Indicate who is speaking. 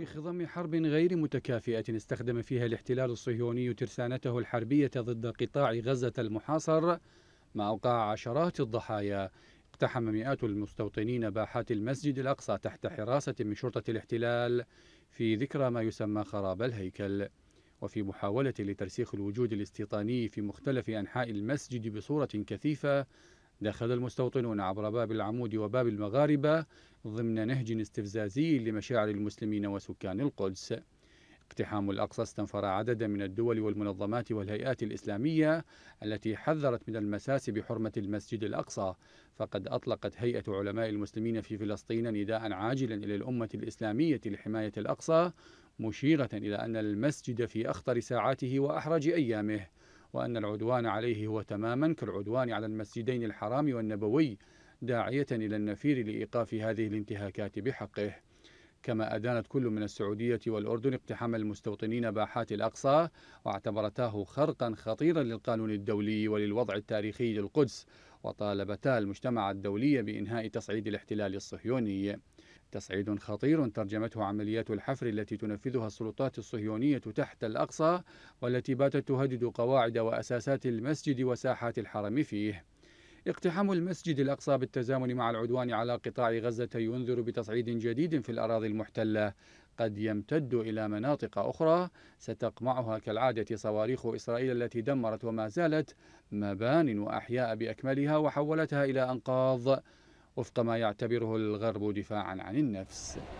Speaker 1: في خضم حرب غير متكافئة استخدم فيها الاحتلال الصهيوني ترسانته الحربية ضد قطاع غزة المحاصر ما أوقع عشرات الضحايا اقتحم مئات المستوطنين باحات المسجد الأقصى تحت حراسة من شرطة الاحتلال في ذكرى ما يسمى خراب الهيكل وفي محاولة لترسيخ الوجود الاستيطاني في مختلف أنحاء المسجد بصورة كثيفة دخل المستوطنون عبر باب العمود وباب المغاربة ضمن نهج استفزازي لمشاعر المسلمين وسكان القدس اقتحام الأقصى استنفر عددا من الدول والمنظمات والهيئات الإسلامية التي حذرت من المساس بحرمة المسجد الأقصى فقد أطلقت هيئة علماء المسلمين في فلسطين نداء عاجلا إلى الأمة الإسلامية لحماية الأقصى مشيرة إلى أن المسجد في أخطر ساعاته وأحرج أيامه وأن العدوان عليه هو تماما كالعدوان على المسجدين الحرام والنبوي داعية إلى النفير لإيقاف هذه الانتهاكات بحقه كما أدانت كل من السعودية والأردن اقتحام المستوطنين باحات الأقصى واعتبرتاه خرقا خطيرا للقانون الدولي وللوضع التاريخي للقدس وطالبتا المجتمع الدولي بإنهاء تصعيد الاحتلال الصهيوني تصعيد خطير ترجمته عمليات الحفر التي تنفذها السلطات الصهيونية تحت الأقصى والتي باتت تهدد قواعد وأساسات المسجد وساحات الحرم فيه اقتحام المسجد الأقصى بالتزامن مع العدوان على قطاع غزة ينذر بتصعيد جديد في الأراضي المحتلة قد يمتد إلى مناطق أخرى ستقمعها كالعادة صواريخ إسرائيل التي دمرت وما زالت مبان وأحياء بأكملها وحولتها إلى أنقاض وفق ما يعتبره الغرب دفاعا عن النفس